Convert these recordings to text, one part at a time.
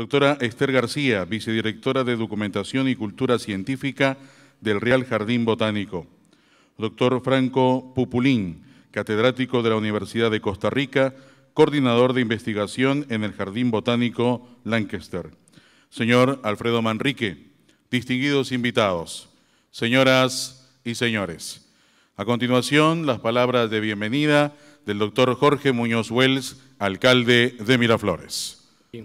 Doctora Esther García, vicedirectora de Documentación y Cultura Científica del Real Jardín Botánico. Doctor Franco Pupulín, catedrático de la Universidad de Costa Rica, coordinador de investigación en el Jardín Botánico Lancaster. Señor Alfredo Manrique, distinguidos invitados, señoras y señores. A continuación, las palabras de bienvenida del doctor Jorge Muñoz Wells, alcalde de Miraflores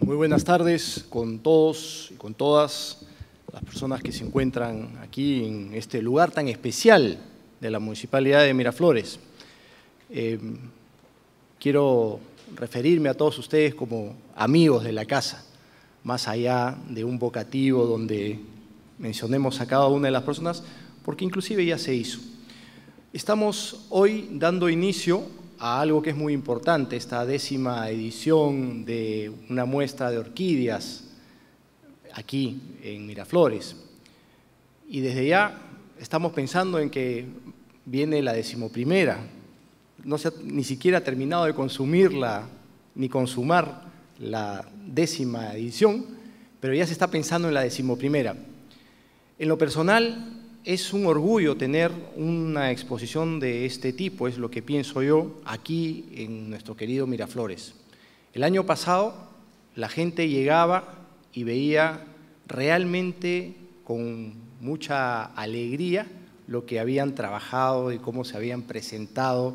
muy buenas tardes con todos y con todas las personas que se encuentran aquí en este lugar tan especial de la Municipalidad de Miraflores. Eh, quiero referirme a todos ustedes como amigos de la casa, más allá de un vocativo donde mencionemos a cada una de las personas, porque inclusive ya se hizo. Estamos hoy dando inicio a algo que es muy importante, esta décima edición de una muestra de orquídeas aquí en Miraflores. Y desde ya estamos pensando en que viene la decimoprimera. No se ha ni siquiera terminado de consumirla ni consumar la décima edición, pero ya se está pensando en la decimoprimera. En lo personal, es un orgullo tener una exposición de este tipo, es lo que pienso yo, aquí en nuestro querido Miraflores. El año pasado la gente llegaba y veía realmente con mucha alegría lo que habían trabajado y cómo se habían presentado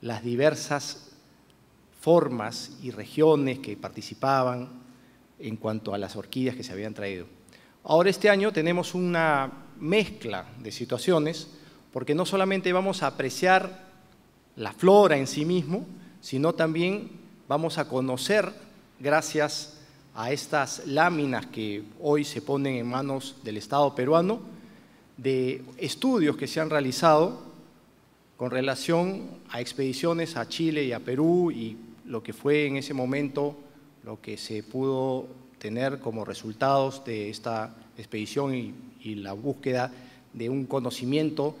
las diversas formas y regiones que participaban en cuanto a las orquídeas que se habían traído. Ahora este año tenemos una mezcla de situaciones, porque no solamente vamos a apreciar la flora en sí mismo, sino también vamos a conocer, gracias a estas láminas que hoy se ponen en manos del Estado peruano, de estudios que se han realizado con relación a expediciones a Chile y a Perú y lo que fue en ese momento lo que se pudo tener como resultados de esta expedición y y la búsqueda de un conocimiento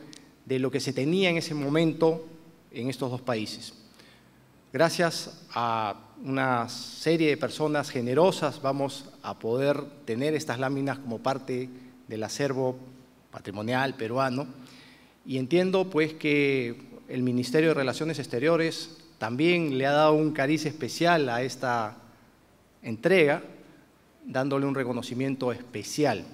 de lo que se tenía en ese momento en estos dos países. Gracias a una serie de personas generosas vamos a poder tener estas láminas como parte del acervo patrimonial peruano y entiendo pues que el Ministerio de Relaciones Exteriores también le ha dado un cariz especial a esta entrega, dándole un reconocimiento especial.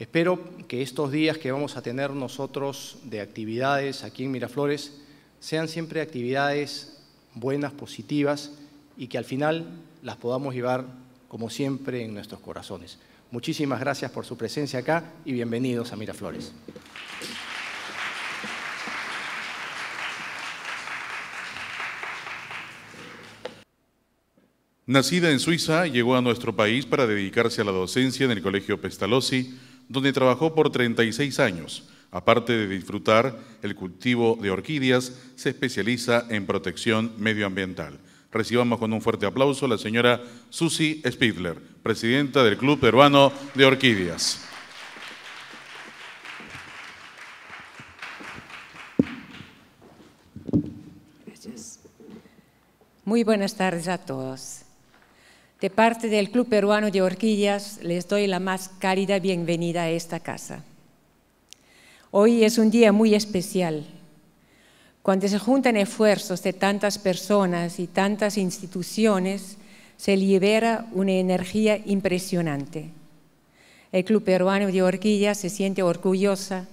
Espero que estos días que vamos a tener nosotros de actividades aquí en Miraflores sean siempre actividades buenas, positivas y que al final las podamos llevar como siempre en nuestros corazones. Muchísimas gracias por su presencia acá y bienvenidos a Miraflores. Nacida en Suiza, llegó a nuestro país para dedicarse a la docencia en el Colegio Pestalozzi donde trabajó por 36 años. Aparte de disfrutar el cultivo de orquídeas, se especializa en protección medioambiental. Recibamos con un fuerte aplauso a la señora Susi Spidler, presidenta del Club Peruano de Orquídeas. Gracias. Muy buenas tardes a todos. De parte del Club Peruano de Orquídeas, les doy la más cálida bienvenida a esta casa. Hoy es un día muy especial. Cuando se juntan esfuerzos de tantas personas y tantas instituciones, se libera una energía impresionante. El Club Peruano de Orquídeas se siente orgullosa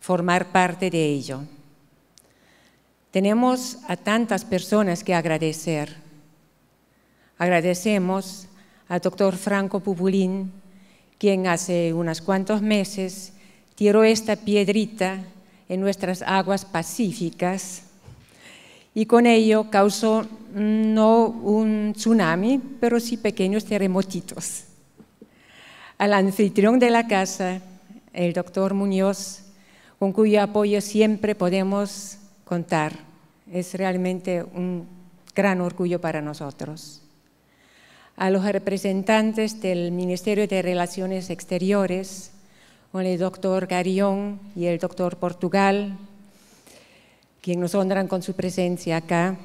formar parte de ello. Tenemos a tantas personas que agradecer Agradecemos al doctor Franco Pupulín, quien hace unos cuantos meses tiró esta piedrita en nuestras aguas pacíficas y con ello causó no un tsunami, pero sí pequeños terremotitos. Al anfitrión de la casa, el doctor Muñoz, con cuyo apoyo siempre podemos contar, es realmente un gran orgullo para nosotros a los representantes del Ministerio de Relaciones Exteriores, con el doctor Garión y el doctor Portugal, quien nos honran con su presencia acá,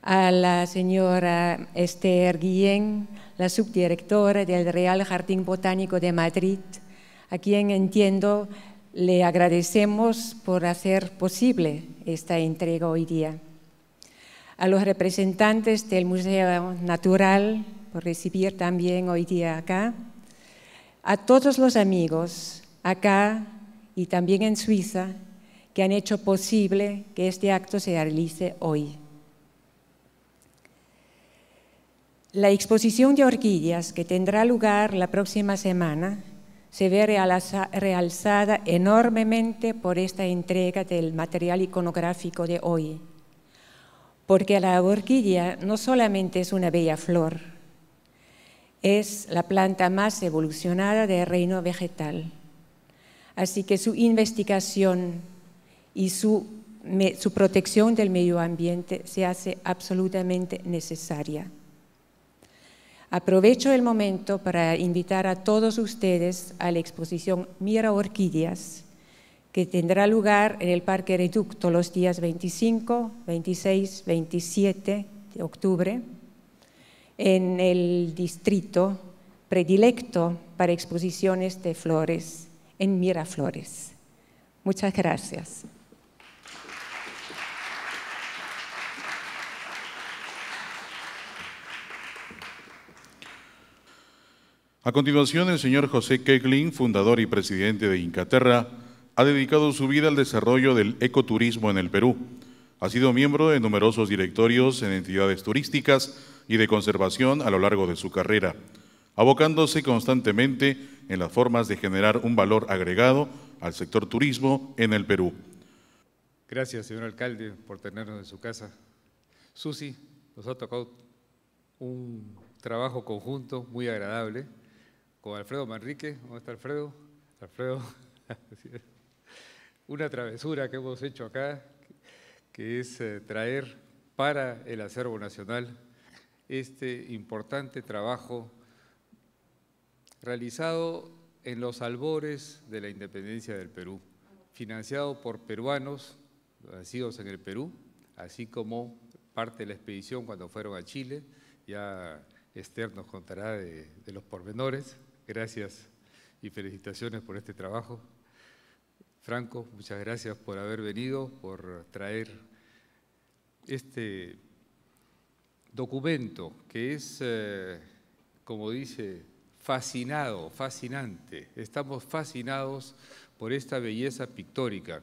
a la señora Esther Guillén, la subdirectora del Real Jardín Botánico de Madrid, a quien entiendo le agradecemos por hacer posible esta entrega hoy día a los representantes del Museo Natural por recibir también hoy día acá, a todos los amigos acá y también en Suiza que han hecho posible que este acto se realice hoy. La exposición de orquídeas que tendrá lugar la próxima semana se ve realzada enormemente por esta entrega del material iconográfico de hoy porque la orquídea no solamente es una bella flor, es la planta más evolucionada del reino vegetal. Así que su investigación y su, protección del medio ambiente se hace absolutamente necesaria. Aprovecho el momento para invitar a todos ustedes a la exposición Mira Orquídeas, que tendrá lugar en el Parque Reducto los días 25, 26, 27 de octubre, en el distrito predilecto para exposiciones de flores en Miraflores. Muchas gracias. A continuación, el señor José Keglin, fundador y presidente de Incaterra, ha dedicado su vida al desarrollo del ecoturismo en el Perú. Ha sido miembro de numerosos directorios en entidades turísticas y de conservación a lo largo de su carrera, abocándose constantemente en las formas de generar un valor agregado al sector turismo en el Perú. Gracias, señor alcalde, por tenernos en su casa. Susi, nos ha tocado un trabajo conjunto muy agradable con Alfredo Manrique. ¿Dónde está Alfredo? Alfredo. una travesura que hemos hecho acá, que es eh, traer para el acervo nacional este importante trabajo realizado en los albores de la independencia del Perú, financiado por peruanos nacidos en el Perú, así como parte de la expedición cuando fueron a Chile. Ya Esther nos contará de, de los pormenores. Gracias y felicitaciones por este trabajo. Franco, muchas gracias por haber venido, por traer este documento que es, eh, como dice, fascinado, fascinante. Estamos fascinados por esta belleza pictórica.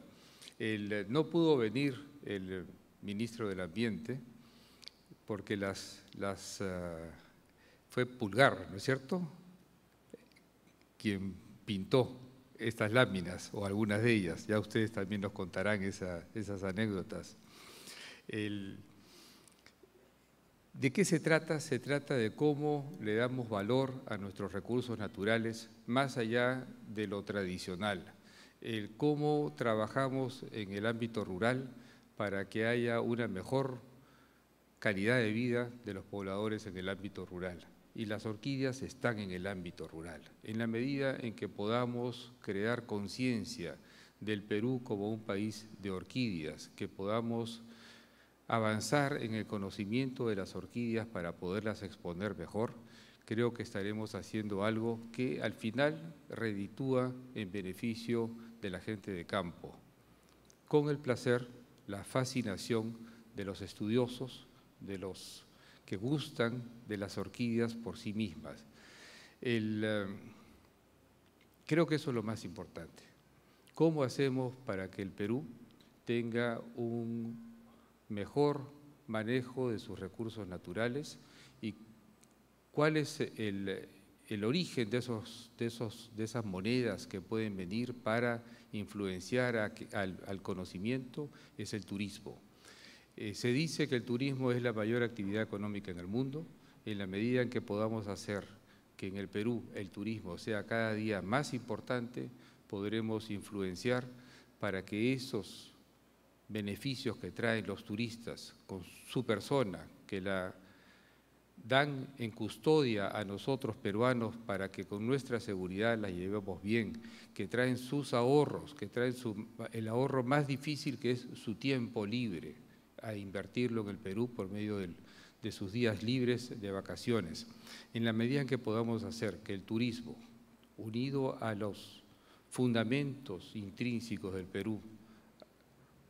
Eh, no pudo venir el ministro del Ambiente porque las, eh, fue Pulgar, ¿no es cierto? Quien pintó estas láminas o algunas de ellas. Ya ustedes también nos contarán esas anécdotas. ¿De qué se trata? Se trata de cómo le damos valor a nuestros recursos naturales más allá de lo tradicional. El cómo trabajamos en el ámbito rural para que haya una mejor calidad de vida de los pobladores en el ámbito rural y las orquídeas están en el ámbito rural. En la medida en que podamos crear conciencia del Perú como un país de orquídeas, que podamos avanzar en el conocimiento de las orquídeas para poderlas exponer mejor, creo que estaremos haciendo algo que al final reditúa en beneficio de la gente de campo, con el placer, la fascinación de los estudiosos, de los que gustan de las orquídeas por sí mismas. Eh, creo que eso es lo más importante. ¿Cómo hacemos para que el Perú tenga un mejor manejo de sus recursos naturales y cuál es el, origen de, esos, de, esas monedas que pueden venir para influenciar al conocimiento? Es el turismo. Eh, se dice que el turismo es la mayor actividad económica en el mundo. En la medida en que podamos hacer que en el Perú el turismo sea cada día más importante, podremos influenciar para que esos beneficios que traen los turistas con su persona, que la dan en custodia a nosotros peruanos para que con nuestra seguridad la llevemos bien, que traen sus ahorros, que traen el ahorro más difícil que es su tiempo libre a invertirlo en el Perú por medio de sus días libres de vacaciones. En la medida en que podamos hacer que el turismo, unido a los fundamentos intrínsecos del Perú,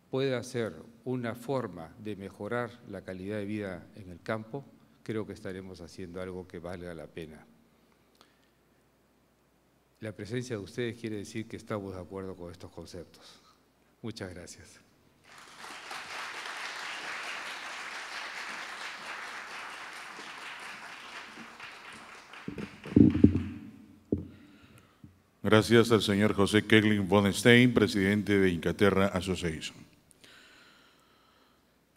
pueda ser una forma de mejorar la calidad de vida en el campo, creo que estaremos haciendo algo que valga la pena. La presencia de ustedes quiere decir que estamos de acuerdo con estos conceptos. Muchas gracias. Gracias al señor José Keglin Stein, presidente de Incaterra Association.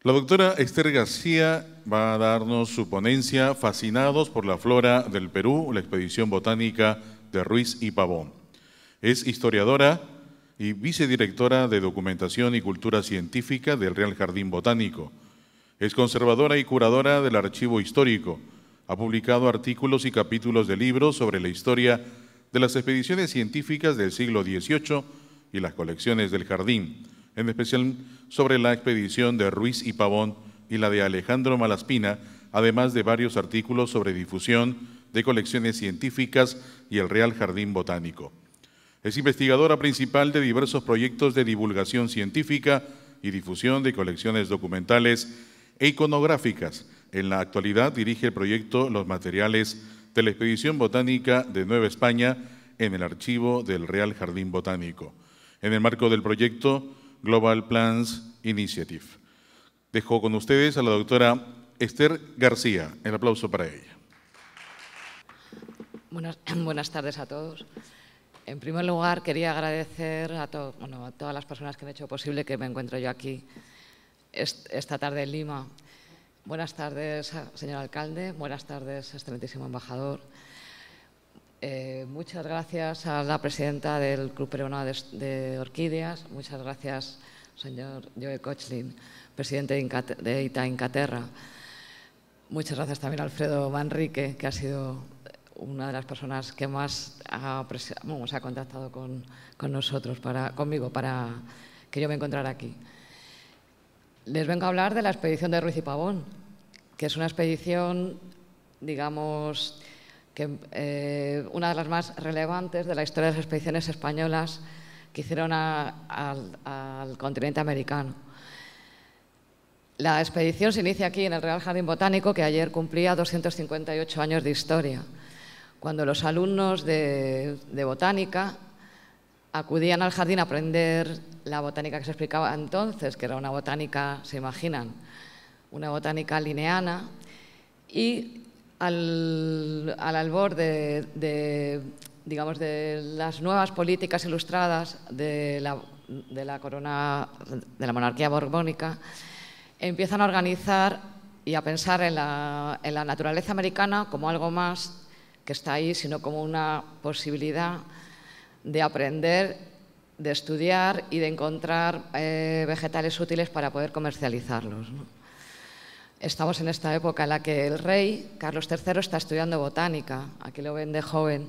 La doctora Esther García va a darnos su ponencia Fascinados por la Flora del Perú, la expedición botánica de Ruiz y Pavón. Es historiadora y vicedirectora de Documentación y Cultura Científica del Real Jardín Botánico. Es conservadora y curadora del Archivo Histórico. Ha publicado artículos y capítulos de libros sobre la historia de las expediciones científicas del siglo XVIII y las colecciones del jardín, en especial sobre la expedición de Ruiz y Pavón y la de Alejandro Malaspina, además de varios artículos sobre difusión de colecciones científicas y el Real Jardín Botánico. Es investigadora principal de diversos proyectos de divulgación científica y difusión de colecciones documentales e iconográficas. En la actualidad dirige el proyecto Los Materiales de la Expedición Botánica de Nueva España en el archivo del Real Jardín Botánico, en el marco del proyecto Global Plans Initiative. Dejo con ustedes a la doctora Esther García. El aplauso para ella. Buenas, buenas tardes a todos. En primer lugar, quería agradecer a, a todas las personas que han hecho posible que me encuentro yo aquí esta tarde en Lima Buenas tardes, señor alcalde. Buenas tardes, excelentísimo embajador. Eh, muchas gracias a la presidenta del Club Peruano de, Orquídeas. Muchas gracias, señor Joe Kochlin, presidente de, de ITA Incaterra. Muchas gracias también a Alfredo Manrique, que ha sido una de las personas que más ha, se ha contactado con, nosotros, para, conmigo, para que yo me encontrara aquí. Les vengo a hablar de la expedición de Ruiz y Pavón, que es una expedición, digamos, que, eh, una de las más relevantes de la historia de las expediciones españolas que hicieron al continente americano. La expedición se inicia aquí en el Real Jardín Botánico, que ayer cumplía 258 años de historia, cuando los alumnos de botánica acudían al jardín a aprender la botánica que se explicaba entonces, que era una botánica, se imaginan, una botánica lineana, y al, al albor de, digamos, de las nuevas políticas ilustradas de la, corona, de la monarquía borbónica, empiezan a organizar y a pensar en la, en la naturaleza americana como algo más que está ahí, sino como una posibilidad de aprender, de estudiar y de encontrar eh, vegetales útiles para poder comercializarlos. Estamos en esta época en la que el rey, Carlos III, está estudiando botánica, aquí lo ven de joven,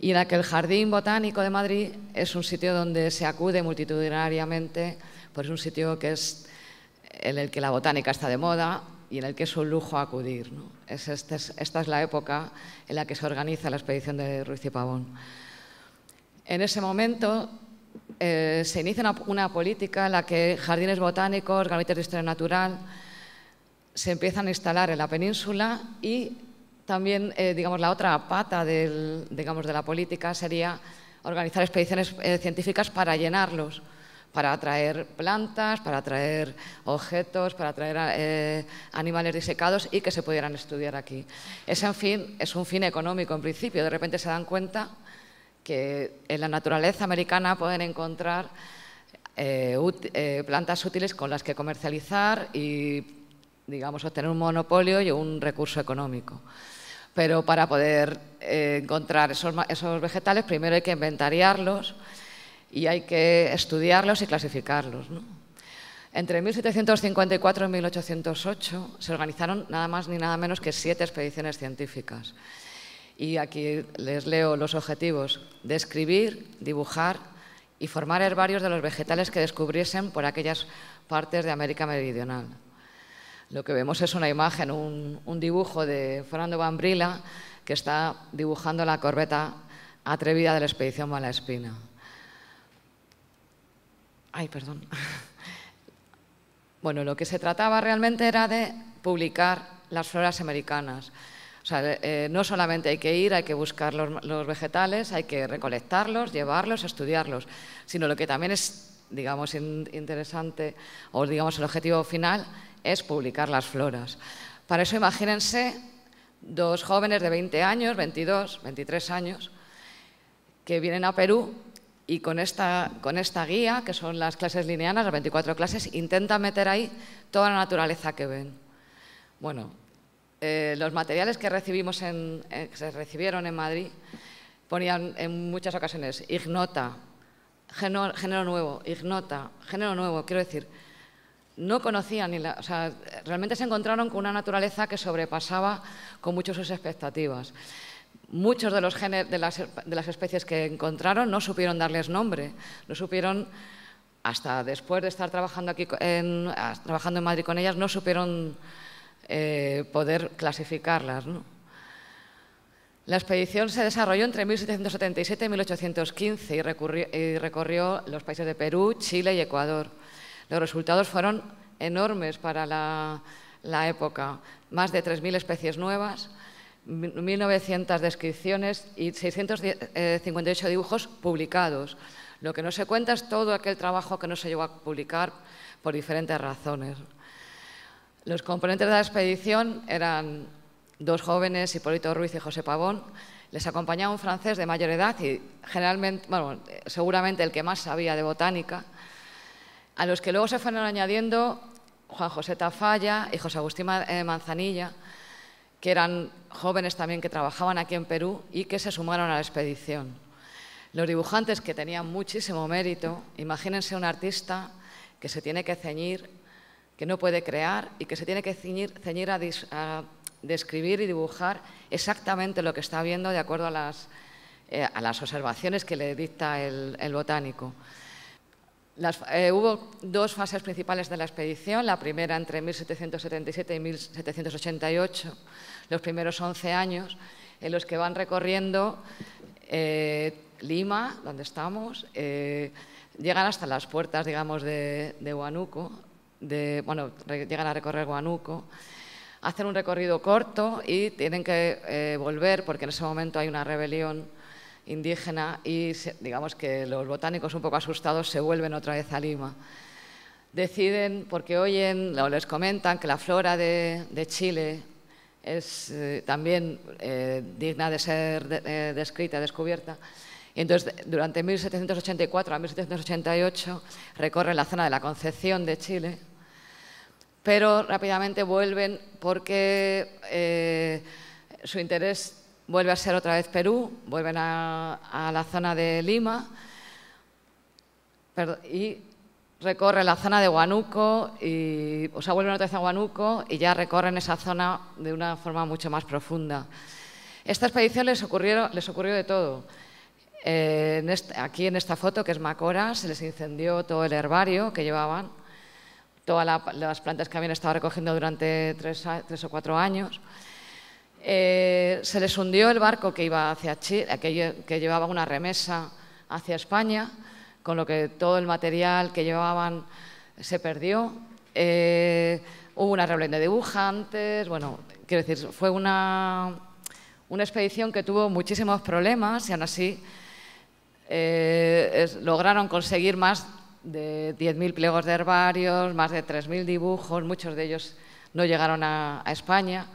y en la que el Jardín Botánico de Madrid es un sitio donde se acude multitudinariamente, pues un sitio que en el que la botánica está de moda y en el que es un lujo acudir. esta, esta es la época en la que se organiza la expedición de Ruiz y Pavón. En ese momento eh, se inicia una, política en la que jardines botánicos, granitos de historia natural, se empiezan a instalar en la península y también, eh, digamos, la otra pata de la política sería organizar expediciones eh, científicas para llenarlos, para atraer plantas, para atraer objetos, para atraer animales disecados y que se pudieran estudiar aquí. Ese, en fin, es un fin económico en principio. De repente se dan cuenta que en la naturaleza americana pueden encontrar eh, eh, plantas útiles con las que comercializar y, digamos, obtener un monopolio y un recurso económico. Pero para poder eh, encontrar esos, vegetales, primero hay que inventariarlos y hay que estudiarlos y clasificarlos. Entre 1754 y 1808 se organizaron nada más ni nada menos que siete expediciones científicas y aquí les leo los objetivos. Describir, dibujar y formar herbarios de los vegetales que descubriesen por aquellas partes de América Meridional. Lo que vemos es una imagen, un, dibujo de Fernando Bambrila que está dibujando la corbeta atrevida de la expedición Malaspina. Ay, perdón. Bueno, lo que se trataba realmente era de publicar las floras americanas. Eh, eh, no solamente hay que ir, hay que buscar los, vegetales, hay que recolectarlos, llevarlos, estudiarlos, sino lo que también es, digamos, interesante o, digamos, el objetivo final es publicar las floras. Para eso imagínense dos jóvenes de 20 años, 22, 23 años, que vienen a Perú y con esta, con esta guía, que son las clases lineanas, las 24 clases, intentan meter ahí toda la naturaleza que ven. Bueno, eh, los materiales que, recibimos eh, que se recibieron en Madrid ponían en muchas ocasiones ignota, género, nuevo, ignota, género nuevo. Quiero decir, no conocían, ni o sea, realmente se encontraron con una naturaleza que sobrepasaba con mucho sus expectativas. Muchos de, los de, las, especies que encontraron no supieron darles nombre, no supieron, hasta después de estar trabajando, aquí ah, trabajando en Madrid con ellas, no supieron eh, poder clasificarlas. ¿no? La expedición se desarrolló entre 1777 y 1815 y, recorrió los países de Perú, Chile y Ecuador. Los resultados fueron enormes para la, la época, más de 3.000 especies nuevas, 1.900 descripciones y 658 eh, dibujos publicados. Lo que no se cuenta es todo aquel trabajo que no se llegó a publicar por diferentes razones. Los componentes de la expedición eran dos jóvenes, Hipólito Ruiz y José Pavón. Les acompañaba un francés de mayor edad y generalmente, seguramente el que más sabía de botánica, a los que luego se fueron añadiendo Juan José Tafalla y José Agustín eh, Manzanilla, que eran jóvenes también que trabajaban aquí en Perú y que se sumaron a la expedición. Los dibujantes que tenían muchísimo mérito, imagínense un artista que se tiene que ceñir que no puede crear y que se tiene que ceñir, a, describir y dibujar exactamente lo que está viendo de acuerdo a las, eh, a las observaciones que le dicta el, botánico. Eh, hubo dos fases principales de la expedición, la primera entre 1777 y 1788, los primeros 11 años, en los que van recorriendo eh, Lima, donde estamos, llegan hasta las puertas, digamos, de, de Huánuco, bueno, llegan a recorrer Guanuco, hacen un recorrido corto y tienen que eh, volver porque en ese momento hay una rebelión indígena y digamos que los botánicos un poco asustados se vuelven otra vez a Lima. Deciden, porque oyen o les comentan que la flora de, Chile es eh, también eh, digna de ser descrita, descubierta, entonces, durante 1784 a 1788 recorre la zona de la Concepción de Chile, pero rápidamente vuelven porque eh, su interés vuelve a ser otra vez Perú, vuelven a, la zona de Lima y recorren la zona de Huánuco, y, o sea, vuelven otra vez a Huánuco y ya recorren esa zona de una forma mucho más profunda. Esta expedición les ocurrió de todo aquí en esta foto, que es Macora, se les incendió todo el herbario que llevaban, todas las plantas que habían estado recogiendo durante tres, o cuatro años. Eh, se les hundió el barco que, iba hacia Chile, que, llevaba una remesa hacia España, con lo que todo el material que llevaban se perdió. Eh, hubo una rebelión de dibujantes, bueno, quiero decir, fue una, una expedición que tuvo muchísimos problemas y aún así eh, lograron conseguir más de 10.000 pliegos de herbarios, más de 3.000 dibujos, muchos de ellos no llegaron a, España.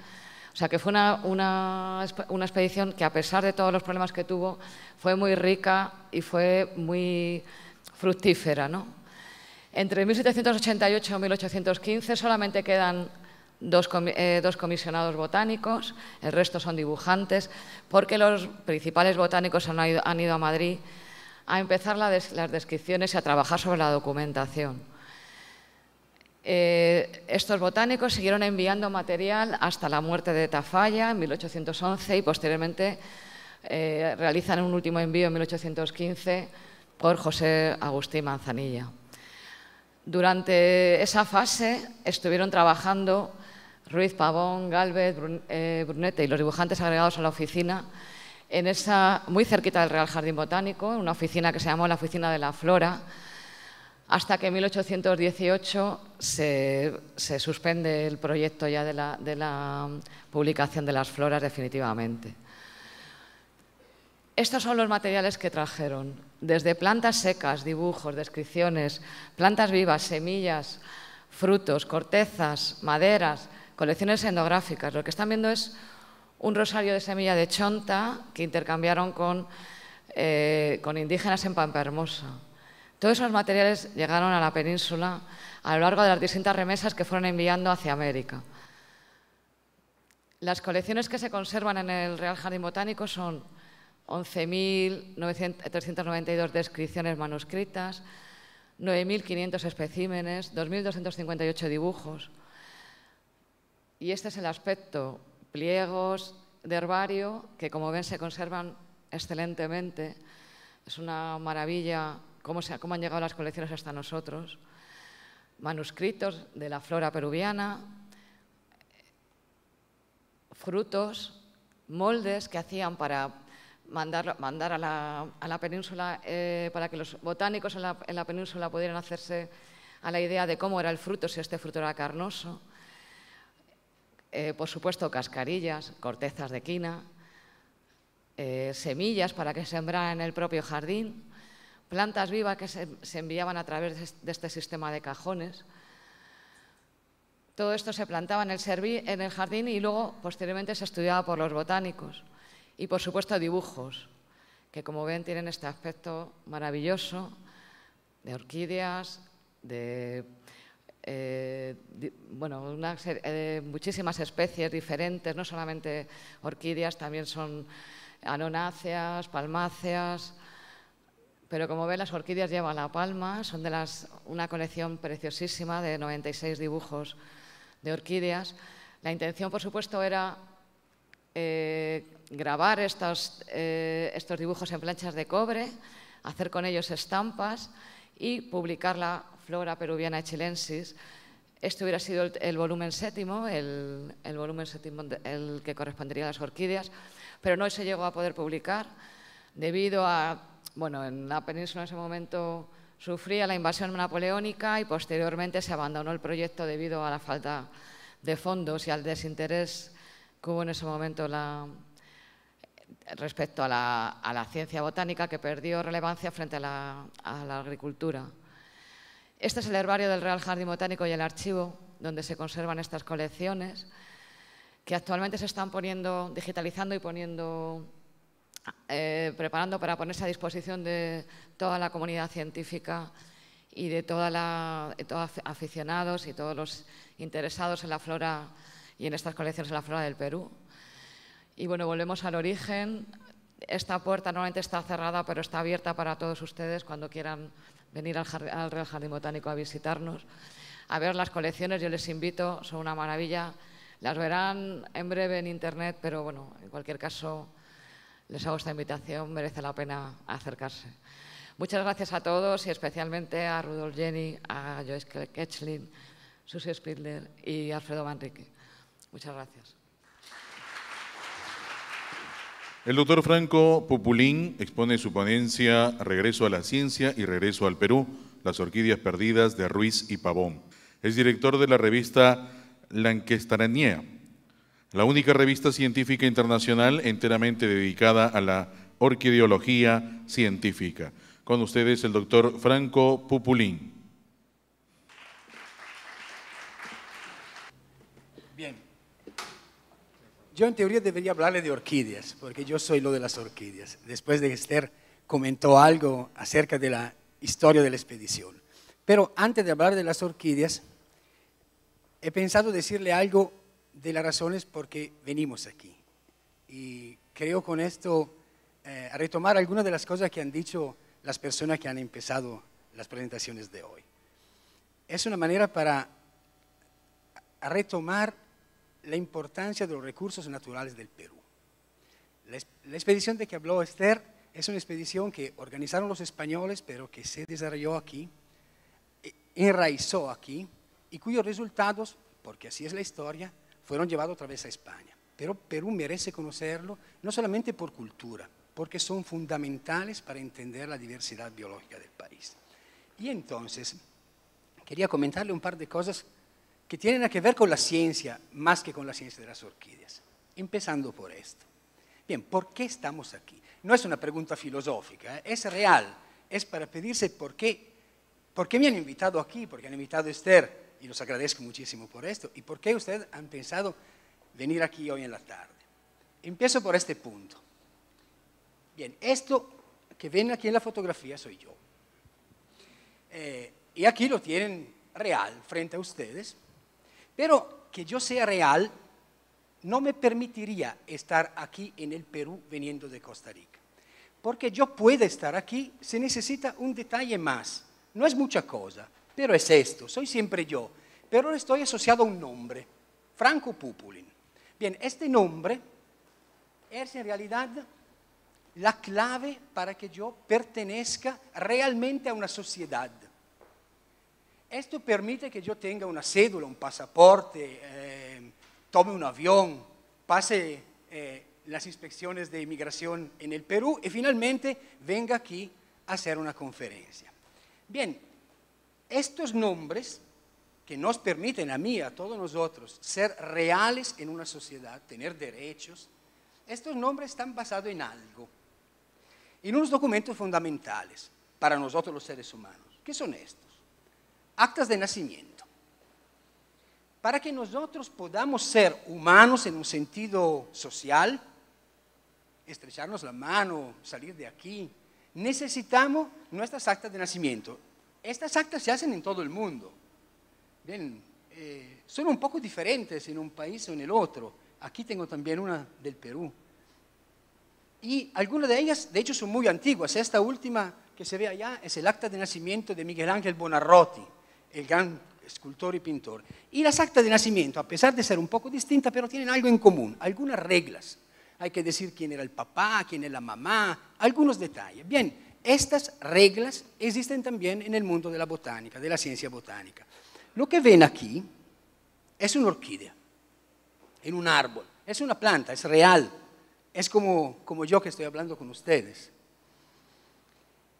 O sea que fue una, expedición que a pesar de todos los problemas que tuvo, fue muy rica y fue muy fructífera. ¿no? Entre 1788 y 1815 solamente quedan eh, dos, comisionados botánicos, el resto son dibujantes, porque los principales botánicos han han ido a Madrid a empezar las descripciones y a trabajar sobre la documentación. Eh, estos botánicos siguieron enviando material hasta la muerte de Tafalla en 1811 y posteriormente eh, realizan un último envío en 1815 por José Agustín Manzanilla. Durante esa fase estuvieron trabajando Ruiz Pavón, Galvez, eh, Brunete y los dibujantes agregados a la oficina en esa, muy cerquita del Real Jardín Botánico, en una oficina que se llamó la Oficina de la Flora, hasta que en 1818 se, suspende el proyecto ya de la, publicación de las floras definitivamente. Estos son los materiales que trajeron, desde plantas secas, dibujos, descripciones, plantas vivas, semillas, frutos, cortezas, maderas, colecciones etnográficas. Lo que están viendo es un rosario de semilla de chonta que intercambiaron con, eh, con indígenas en Hermosa. Todos esos materiales llegaron a la península a lo largo de las distintas remesas que fueron enviando hacia América. Las colecciones que se conservan en el Real Jardín Botánico son 11.392 descripciones manuscritas, 9.500 especímenes, 2.258 dibujos. Y este es el aspecto pliegos de herbario que, como ven, se conservan excelentemente. Es una maravilla cómo, han llegado las colecciones hasta nosotros. Manuscritos de la flora peruviana, frutos, moldes que hacían para mandar, a, la, península, eh, para que los botánicos en la península pudieran hacerse a la idea de cómo era el fruto, si este fruto era carnoso eh, por supuesto, cascarillas, cortezas de quina, eh, semillas para que sembraran en el propio jardín, plantas vivas que se, enviaban a través de este sistema de cajones. Todo esto se plantaba en el, en el jardín y luego posteriormente se estudiaba por los botánicos. Y por supuesto dibujos, que como ven tienen este aspecto maravilloso de orquídeas, de eh, bueno, eh, muchísimas especies diferentes, no solamente orquídeas, también son anonáceas, palmáceas, pero como ven las orquídeas llevan la palma, son de las, una colección preciosísima de 96 dibujos de orquídeas. La intención, por supuesto, era eh, grabar estos, estos dibujos en planchas de cobre, hacer con ellos estampas y publicarla Flora peruviana echilensis. Este hubiera sido el, volumen séptimo, el, volumen séptimo, el que correspondería a las orquídeas, pero no se llegó a poder publicar debido a, bueno, en la península en ese momento sufría la invasión napoleónica y posteriormente se abandonó el proyecto debido a la falta de fondos y al desinterés que hubo en ese momento respecto a la, ciencia botánica que perdió relevancia frente a la agricultura. Este es el herbario del Real Jardín Botánico y el archivo donde se conservan estas colecciones, que actualmente se están poniendo, digitalizando y poniendo, eh, preparando para ponerse a disposición de toda la comunidad científica y de todos los aficionados y todos los interesados en la flora y en estas colecciones de la flora del Perú. Y bueno, volvemos al origen. Esta puerta normalmente está cerrada, pero está abierta para todos ustedes cuando quieran venir al, Real Jardín Botánico a visitarnos, a ver las colecciones, yo les invito, son una maravilla. Las verán en breve en internet, pero bueno, en cualquier caso, les hago esta invitación, merece la pena acercarse. Muchas gracias a todos y especialmente a Rudolf Jenny, a Joyce Ketchlin, Susie Spindler y Alfredo Manrique. Muchas gracias. El doctor Franco Pupulín expone su ponencia Regreso a la Ciencia y Regreso al Perú, las orquídeas perdidas de Ruiz y Pavón. Es director de la revista Lanquestaranía, la única revista científica internacional enteramente dedicada a la orquideología científica. Con ustedes el doctor Franco Pupulín. Yo en teoría debería hablarle de orquídeas, porque yo soy lo de las orquídeas, después de que Esther comentó algo acerca de la historia de la expedición. Pero antes de hablar de las orquídeas, he pensado decirle algo de las razones por qué venimos aquí. Y creo con esto eh, retomar algunas de las cosas que han dicho las personas que han empezado las presentaciones de hoy. Es una manera para retomar la importancia de los recursos naturales del Perú. La, expedición de que habló Esther es una expedición que organizaron los españoles, pero que se desarrolló aquí, e-, enraizó aquí, y cuyos resultados, porque así es la historia, fueron llevados otra vez a España. Pero Perú merece conocerlo, no solamente por cultura, porque son fundamentales para entender la diversidad biológica del país. Y entonces, quería comentarle un par de cosas que tienen que ver con la ciencia más que con la ciencia de las orquídeas. Empezando por esto. Bien, ¿por qué estamos aquí? No es una pregunta filosófica, ¿eh? es real. Es para pedirse por qué, por qué me han invitado aquí, por qué han invitado a Esther, y los agradezco muchísimo por esto, y por qué ustedes han pensado venir aquí hoy en la tarde. Empiezo por este punto. Bien, esto que ven aquí en la fotografía soy yo. Eh, y aquí lo tienen real frente a ustedes. Pero que yo sea real no me permitiría estar aquí en el Perú veniendo de Costa Rica. Porque yo puedo estar aquí, se necesita un detalle más. No es mucha cosa, pero es esto, soy siempre yo. Pero estoy asociado a un nombre, Franco Pupulin. Bien, este nombre es en realidad la clave para que yo pertenezca realmente a una sociedad. Esto permite que yo tenga una cédula, un pasaporte, eh, tome un avión, pase eh, las inspecciones de inmigración en el Perú y finalmente venga aquí a hacer una conferencia. Bien, estos nombres que nos permiten a mí, a todos nosotros, ser reales en una sociedad, tener derechos, estos nombres están basados en algo, en unos documentos fundamentales para nosotros los seres humanos. ¿Qué son estos? actas de nacimiento. Para que nosotros podamos ser humanos en un sentido social, estrecharnos la mano, salir de aquí, necesitamos nuestras actas de nacimiento. Estas actas se hacen en todo el mundo. Eh, son un poco diferentes en un país o en el otro. Aquí tengo también una del Perú. Y algunas de ellas, de hecho, son muy antiguas. Esta última que se ve allá es el acta de nacimiento de Miguel Ángel Bonarroti el gran escultor y pintor. Y las actas de nacimiento, a pesar de ser un poco distinta pero tienen algo en común, algunas reglas. Hay que decir quién era el papá, quién era la mamá, algunos detalles. Bien, estas reglas existen también en el mundo de la botánica, de la ciencia botánica. Lo que ven aquí es una orquídea, en un árbol, es una planta, es real, es como, como yo que estoy hablando con ustedes.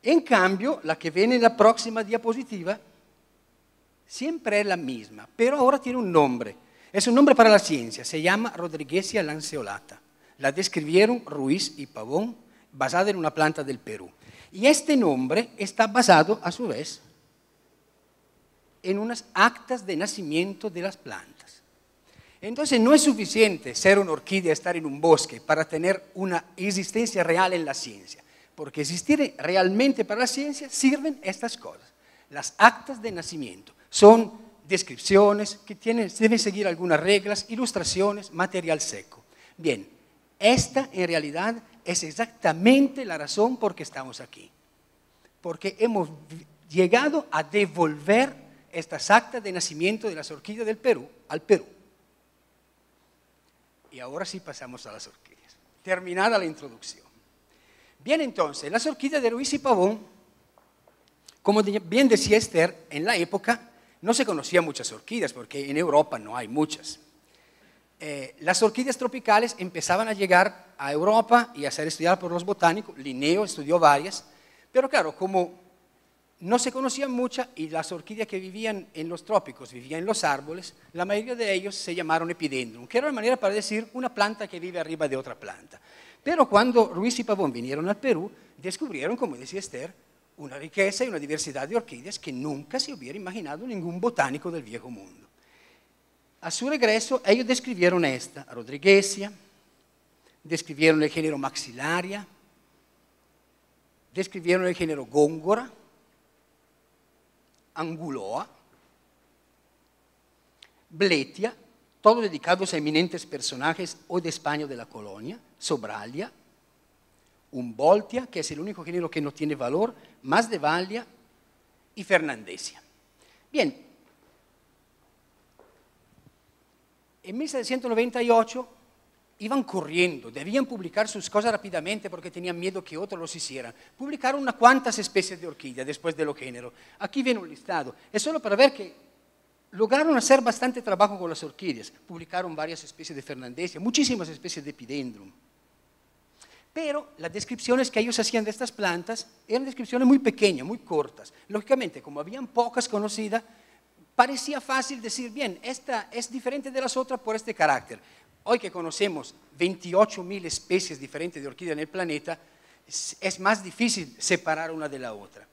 En cambio, la que ven en la próxima diapositiva Siempre es la misma, pero ahora tiene un nombre. Es un nombre para la ciencia, se llama Rodriguesia lanceolata. La describieron Ruiz y Pavón, basada en una planta del Perú. Y este nombre está basado, a su vez, en unas actas de nacimiento de las plantas. Entonces no es suficiente ser una orquídea, estar en un bosque para tener una existencia real en la ciencia, porque existir realmente para la ciencia sirven estas cosas, las actas de nacimiento. Son descripciones que tienen, deben seguir algunas reglas, ilustraciones, material seco. Bien, esta en realidad es exactamente la razón por que estamos aquí. Porque hemos llegado a devolver estas actas de nacimiento de las orquídeas del Perú al Perú. Y ahora sí pasamos a las orquídeas. Terminada la introducción. Bien, entonces, las orquídeas de Luis y Pavón, como bien decía Esther, en la época no se conocían muchas orquídeas porque en Europa no hay muchas. Eh, las orquídeas tropicales empezaban a llegar a Europa y a ser estudiadas por los botánicos. Linneo estudió varias, pero claro, como no se conocían muchas y las orquídeas que vivían en los trópicos, vivían en los árboles, la mayoría de ellos se llamaron epidendrum, que era una manera para decir una planta que vive arriba de otra planta. Pero cuando Ruiz y Pavón vinieron al Perú, descubrieron, como decía Esther, una riqueza e una diversità di orquídeas che nunca se hubiera imaginado ningún botánico del viejo mondo. A su regreso, ellos describieron esta, Rodriguesia, describieron el género Maxillaria, describieron el género Góngora, Anguloa, Bletia, todos dedicados a eminentes personajes o de España o de la colonia, Sobralia, un Boltia, que es el único género que no tiene valor, más de Valia y Fernandesia. Bien, en 1798 iban corriendo, debían publicar sus cosas rápidamente porque tenían miedo que otros los hicieran. Publicaron unas cuantas especies de orquídea después de lo género. Aquí viene un listado. Es solo para ver que lograron hacer bastante trabajo con las orquídeas. Publicaron varias especies de Fernandesia, muchísimas especies de Epidendrum. Pero las descripciones que ellos hacían de estas plantas eran descripciones muy pequeñas, muy cortas. Lógicamente, como habían pocas conocidas, parecía fácil decir, bien, esta es diferente de las otras por este carácter. Hoy que conocemos mil especies diferentes de orquídeas en el planeta, es más difícil separar una de la otra.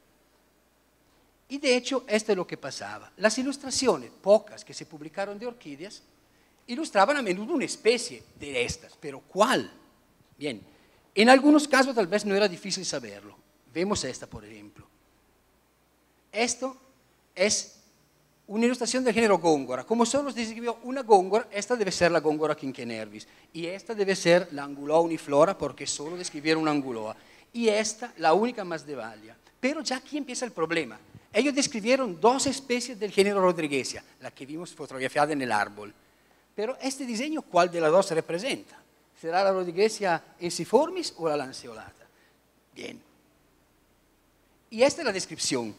Y de hecho, esto es lo que pasaba. Las ilustraciones, pocas que se publicaron de orquídeas, ilustraban a menudo una especie de estas, pero ¿cuál? Bien, en algunos casos tal vez no era difícil saberlo. Vemos esta, por ejemplo. Esto es una ilustración del género góngora. Como solo se describió una góngora, esta debe ser la góngora quinquenervis. Y esta debe ser la anguloa uniflora porque solo describieron una anguloa. Y esta, la única más de valia. Pero ya aquí empieza el problema. Ellos describieron dos especies del género rodriguesia, la que vimos fotografiada en el árbol. Pero este diseño, ¿cuál de las dos representa? ¿Será la rodigesia ensiformis o la lanceolada. Bien. Y esta es la descripción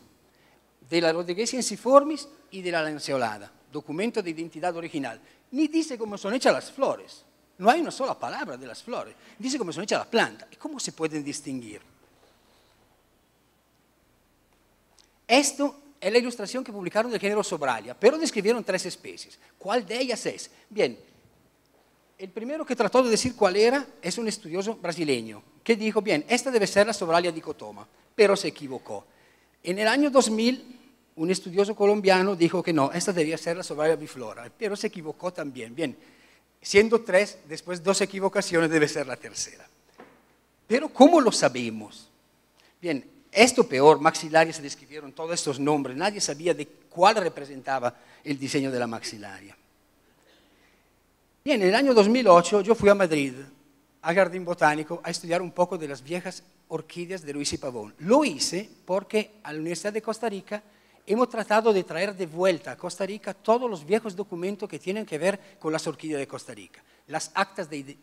de la rodigesia ensiformis y de la lanceolada, documento de identidad original. Ni dice cómo son hechas las flores, no hay una sola palabra de las flores, dice cómo son hechas las plantas y cómo se pueden distinguir. Esto es la ilustración que publicaron del género Sobralia, pero describieron tres especies. ¿Cuál de ellas es? Bien, el primero que trató de decir cuál era es un estudioso brasileño, que dijo, bien, esta debe ser la sobralia dicotoma, pero se equivocó. En el año 2000, un estudioso colombiano dijo que no, esta debía ser la sobralia biflora, pero se equivocó también. Bien, siendo tres, después dos equivocaciones debe ser la tercera. Pero ¿cómo lo sabemos? Bien, esto peor, maxilaria se describieron todos estos nombres, nadie sabía de cuál representaba el diseño de la maxilaria en el año 2008 yo fui a Madrid, al Jardín Botánico, a estudiar un poco de las viejas orquídeas de Luis y Pavón. Lo hice porque a la Universidad de Costa Rica hemos tratado de traer de vuelta a Costa Rica todos los viejos documentos que tienen que ver con las orquídeas de Costa Rica, las actas de,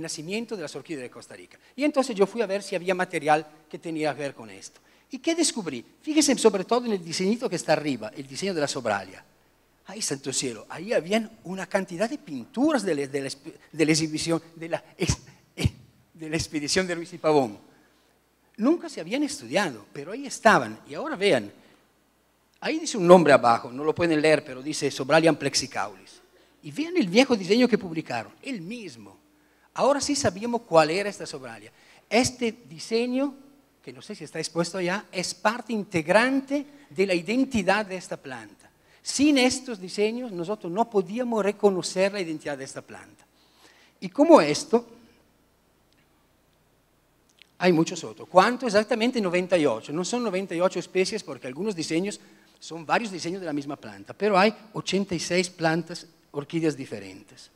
nacimiento de las orquídeas de Costa Rica. Y entonces yo fui a ver si había material que tenía que ver con esto. ¿Y qué descubrí? Fíjense sobre todo en el diseñito que está arriba, el diseño de la sobralia ay santo cielo, ahí habían una cantidad de pinturas de la, de exhibición, de eh, expedición de Luis y Pavón. Nunca se habían estudiado, pero ahí estaban. Y ahora vean, ahí dice un nombre abajo, no lo pueden leer, pero dice Sobralian plexicaulis. Y vean el viejo diseño que publicaron, el mismo. Ahora sí sabíamos cuál era esta sobralia. Este diseño, que no sé si está expuesto ya, es parte integrante de la identidad de esta planta. Sin estos diseños nosotros no podíamos reconocer la identidad de esta planta. Y como esto, hay muchos otros. ¿Cuánto? Exactamente 98. No son 98 especies porque algunos diseños son varios diseños de la misma planta, pero hay 86 plantas, orquídeas diferentes.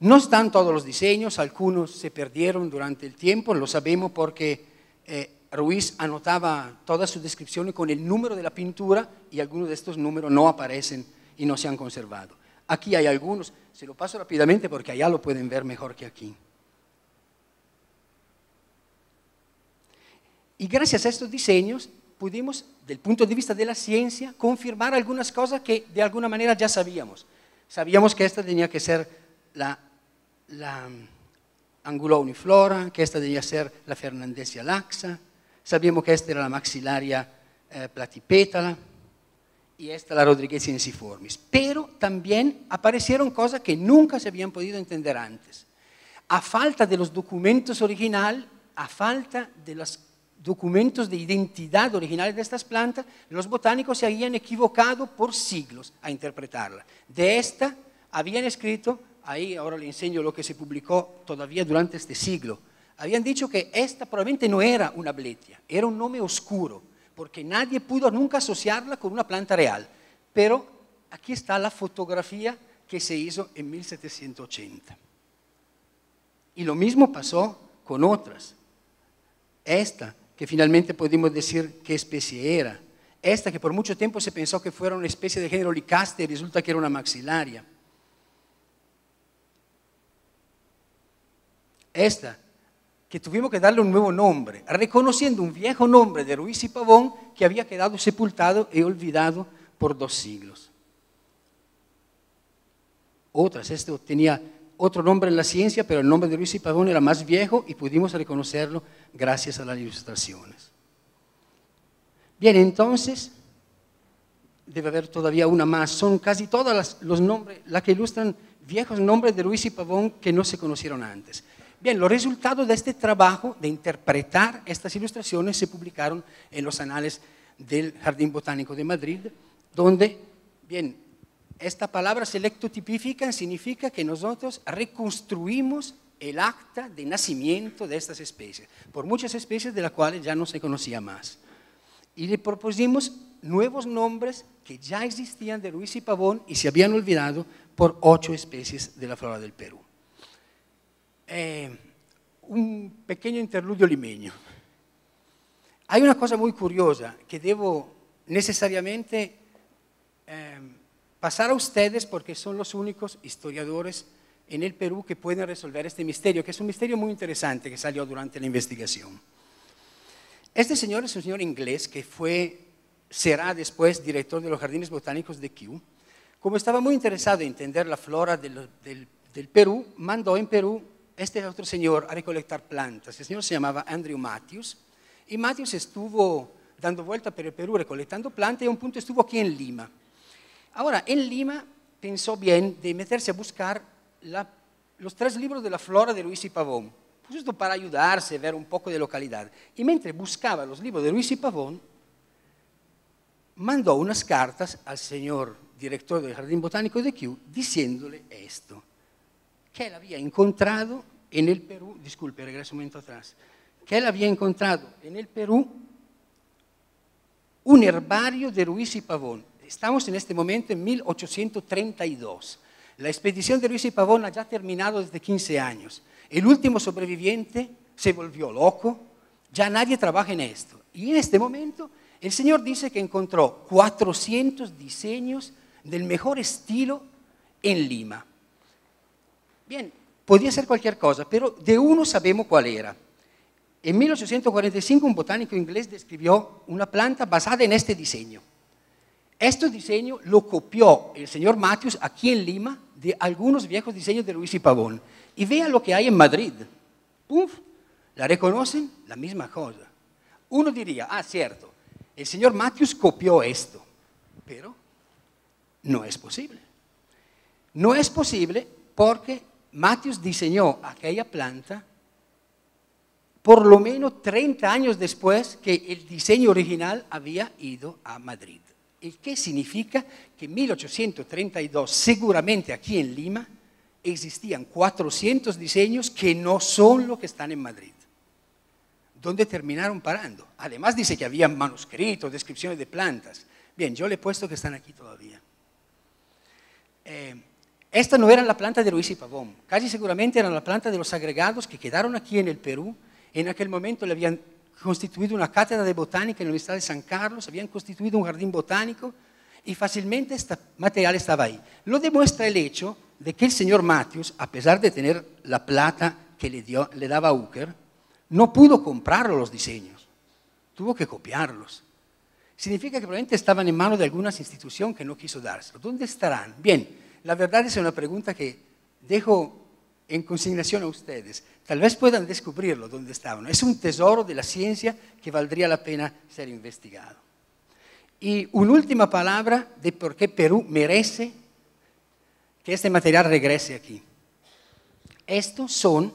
No están todos los diseños, algunos se perdieron durante el tiempo, lo sabemos porque eh, Ruiz anotaba toda su descripción con el número de la pintura y algunos de estos números no aparecen y no se han conservado. Aquí hay algunos, se lo paso rápidamente porque allá lo pueden ver mejor que aquí. Y gracias a estos diseños pudimos, del punto de vista de la ciencia, confirmar algunas cosas que de alguna manera ya sabíamos. Sabíamos que esta tenía que ser la, la mm, uniflora, que esta que ser la fernandesia laxa, Sabíamos que esta era la maxilaria eh, platipétala platipetala y esta la Rodríguez sinciformis. Pero también aparecieron cosas que nunca se habían podido entender antes. A falta de los documentos originales, a falta de los documentos de identidad originales de estas plantas, los botánicos se habían equivocado por siglos a interpretarla. De esta habían escrito, ahí ahora le enseño lo que se publicó todavía durante este siglo, habían dicho que esta probablemente no era una bletia, era un nombre oscuro, porque nadie pudo nunca asociarla con una planta real. Pero aquí está la fotografía que se hizo en 1780. Y lo mismo pasó con otras. Esta, que finalmente pudimos decir qué especie era. Esta que por mucho tiempo se pensó que fuera una especie de género licaste y resulta que era una maxilaria. Esta que tuvimos que darle un nuevo nombre, reconociendo un viejo nombre de Ruiz y Pavón que había quedado sepultado y olvidado por dos siglos. Otras, este tenía otro nombre en la ciencia, pero el nombre de Ruiz y Pavón era más viejo y pudimos reconocerlo gracias a las ilustraciones. Bien, entonces, debe haber todavía una más, son casi todas los nombres, las que ilustran viejos nombres de Ruiz y Pavón que no se conocieron antes. Bien, los resultados de este trabajo de interpretar estas ilustraciones se publicaron en los anales del Jardín Botánico de Madrid, donde, bien, esta palabra tipifica significa que nosotros reconstruimos el acta de nacimiento de estas especies, por muchas especies de las cuales ya no se conocía más. Y le propusimos nuevos nombres que ya existían de Luis y Pavón y se habían olvidado por ocho especies de la flora del Perú. Eh, un pequeño interludio limeño. Hay una cosa muy curiosa que debo necesariamente eh, pasar a ustedes porque son los únicos historiadores en el Perú que pueden resolver este misterio, que es un misterio muy interesante que salió durante la investigación. Este señor es un señor inglés que fue, será después director de los jardines botánicos de Kew. Como estaba muy interesado en entender la flora del, del Perú, mandó en Perú este otro señor a recolectar plantas. El señor se llamaba Andrew Matthews y Matthews estuvo dando vuelta por el Perú recolectando plantas y a un punto estuvo aquí en Lima. Ahora, en Lima pensó bien de meterse a buscar los tres libros de la flora de Luis y Pavón, justo pues para ayudarse a ver un poco de localidad. Y mientras buscaba los libros de Luis y Pavón, mandó unas cartas al señor director del Jardín Botánico de Kew diciéndole esto que él había encontrado en el Perú, disculpe, regreso un momento atrás, que él había encontrado en el Perú un herbario de Ruiz y Pavón. Estamos en este momento en 1832. La expedición de Ruiz y Pavón ha ya terminado desde 15 años. El último sobreviviente se volvió loco, ya nadie trabaja en esto. Y en este momento el Señor dice que encontró 400 diseños del mejor estilo en Lima. Bien, podía ser cualquier cosa, pero de uno sabemos cuál era. En 1845 un botánico inglés describió una planta basada en este diseño. Este diseño lo copió el señor Matthews aquí en Lima de algunos viejos diseños de Luis y Pavón. Y vean lo que hay en Madrid. ¿Puf? ¿La reconocen? La misma cosa. Uno diría, ah, cierto, el señor Matthews copió esto, pero no es posible. No es posible porque Matthews diseñó aquella planta por lo menos 30 años después que el diseño original había ido a Madrid. El qué significa que en 1832, seguramente aquí en Lima, existían 400 diseños que no son los que están en Madrid, ¿Dónde terminaron parando. Además dice que había manuscritos, descripciones de plantas. Bien, yo le he puesto que están aquí todavía. Eh, esta no era la planta de Ruiz y Pavón, casi seguramente era la planta de los agregados que quedaron aquí en el Perú. En aquel momento le habían constituido una cátedra de botánica en la Universidad de San Carlos, habían constituido un jardín botánico y fácilmente este material estaba ahí. Lo demuestra el hecho de que el señor Matthews, a pesar de tener la plata que le, daba Ucker, no pudo comprar los diseños, tuvo que copiarlos. Significa que probablemente estaban en manos de alguna institución que no quiso dárselo. ¿Dónde estarán? Bien, la verdad es una pregunta que dejo en consignación a ustedes. Tal vez puedan descubrirlo dónde estaban. Es un tesoro de la ciencia que valdría la pena ser investigado. Y una última palabra de por qué Perú merece que este material regrese aquí. Estos son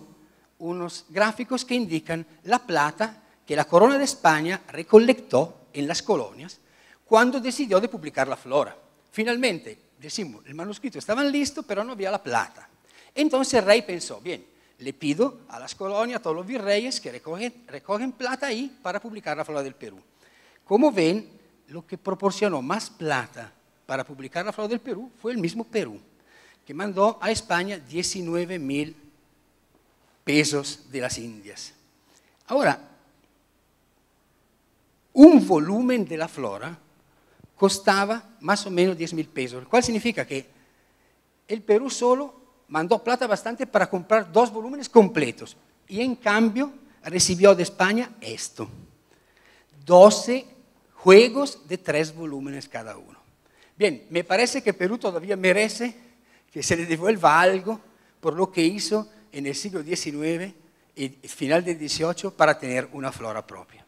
unos gráficos que indican la plata que la corona de España recolectó en las colonias cuando decidió de publicar la flora. Finalmente, decimos, el manuscrito estaba listo, pero no había la plata. Entonces el rey pensó, bien, le pido a las colonias, a todos los virreyes que recogen, plata ahí para publicar la flora del Perú. Como ven, lo que proporcionó más plata para publicar la flora del Perú fue el mismo Perú, que mandó a España 19 mil pesos de las Indias. Ahora, un volumen de la flora costaba más o menos 10 mil pesos, lo cual significa que el Perú solo mandó plata bastante para comprar dos volúmenes completos y en cambio recibió de España esto, 12 juegos de tres volúmenes cada uno. Bien, me parece que Perú todavía merece que se le devuelva algo por lo que hizo en el siglo XIX y final del XVIII para tener una flora propia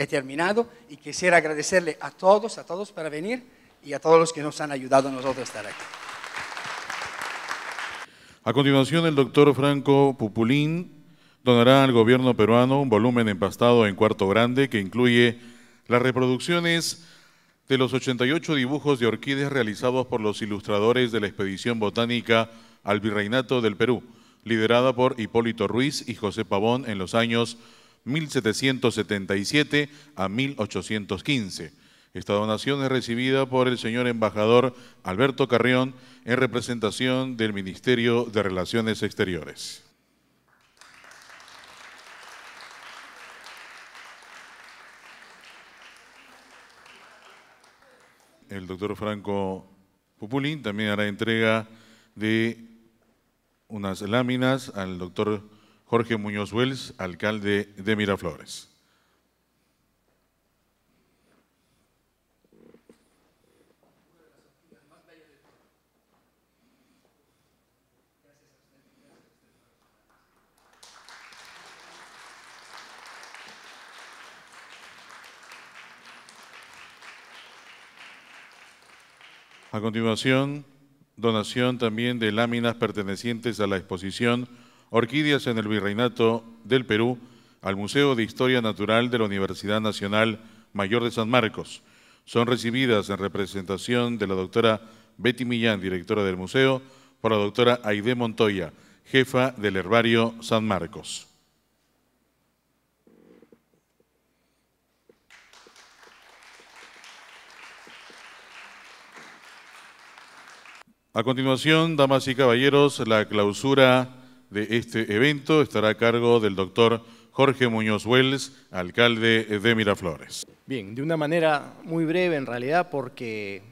he terminado y quisiera agradecerle a todos, a todos para venir y a todos los que nos han ayudado a nosotros a estar aquí. A continuación, el doctor Franco Pupulín donará al gobierno peruano un volumen empastado en cuarto grande que incluye las reproducciones de los 88 dibujos de orquídeas realizados por los ilustradores de la expedición botánica al Virreinato del Perú, liderada por Hipólito Ruiz y José Pavón en los años 1777 a 1815. Esta donación es recibida por el señor embajador Alberto Carrión en representación del Ministerio de Relaciones Exteriores. El doctor Franco Pupulín también hará entrega de unas láminas al doctor Jorge Muñoz Wells, alcalde de Miraflores. A continuación, donación también de láminas pertenecientes a la exposición Orquídeas en el Virreinato del Perú al Museo de Historia Natural de la Universidad Nacional Mayor de San Marcos. Son recibidas en representación de la doctora Betty Millán, directora del museo, por la doctora Aide Montoya, jefa del Herbario San Marcos. A continuación, damas y caballeros, la clausura de este evento estará a cargo del doctor Jorge Muñoz Wells, alcalde de Miraflores. Bien, de una manera muy breve en realidad porque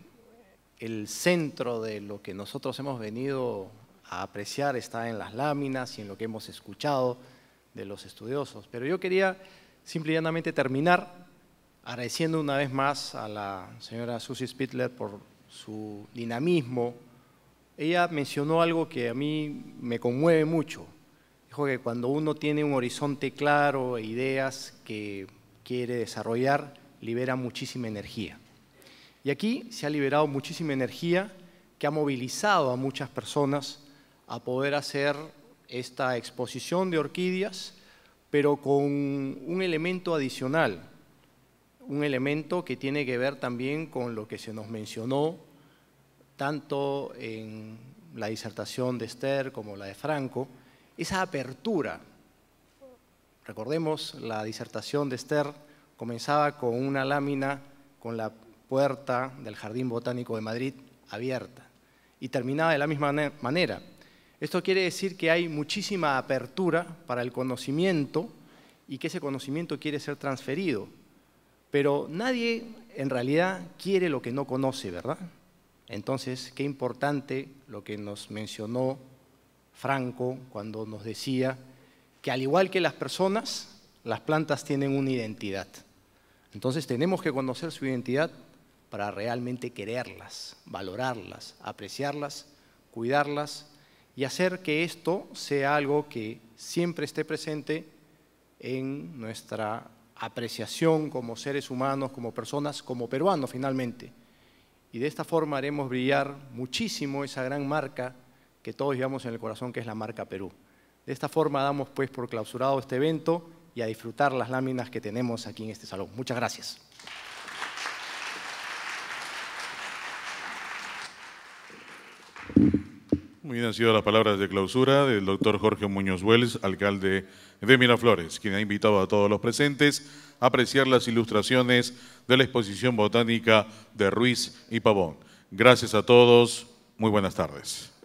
el centro de lo que nosotros hemos venido a apreciar está en las láminas y en lo que hemos escuchado de los estudiosos. Pero yo quería simple terminar agradeciendo una vez más a la señora Susie Spittler por su dinamismo, ella mencionó algo que a mí me conmueve mucho. Dijo que cuando uno tiene un horizonte claro, e ideas que quiere desarrollar, libera muchísima energía. Y aquí se ha liberado muchísima energía que ha movilizado a muchas personas a poder hacer esta exposición de orquídeas, pero con un elemento adicional, un elemento que tiene que ver también con lo que se nos mencionó tanto en la disertación de Esther como la de Franco, esa apertura. Recordemos, la disertación de Esther comenzaba con una lámina con la puerta del Jardín Botánico de Madrid abierta y terminaba de la misma manera. Esto quiere decir que hay muchísima apertura para el conocimiento y que ese conocimiento quiere ser transferido. Pero nadie en realidad quiere lo que no conoce, ¿verdad? Entonces, qué importante lo que nos mencionó Franco cuando nos decía que al igual que las personas, las plantas tienen una identidad. Entonces tenemos que conocer su identidad para realmente quererlas, valorarlas, apreciarlas, cuidarlas y hacer que esto sea algo que siempre esté presente en nuestra apreciación como seres humanos, como personas, como peruanos finalmente y de esta forma haremos brillar muchísimo esa gran marca que todos llevamos en el corazón, que es la marca Perú. De esta forma damos pues por clausurado este evento y a disfrutar las láminas que tenemos aquí en este salón. Muchas gracias. Muy bien han sido las palabras de clausura del doctor Jorge Muñoz Wells, alcalde de Miraflores, quien ha invitado a todos los presentes a apreciar las ilustraciones de la exposición botánica de Ruiz y Pavón. Gracias a todos, muy buenas tardes.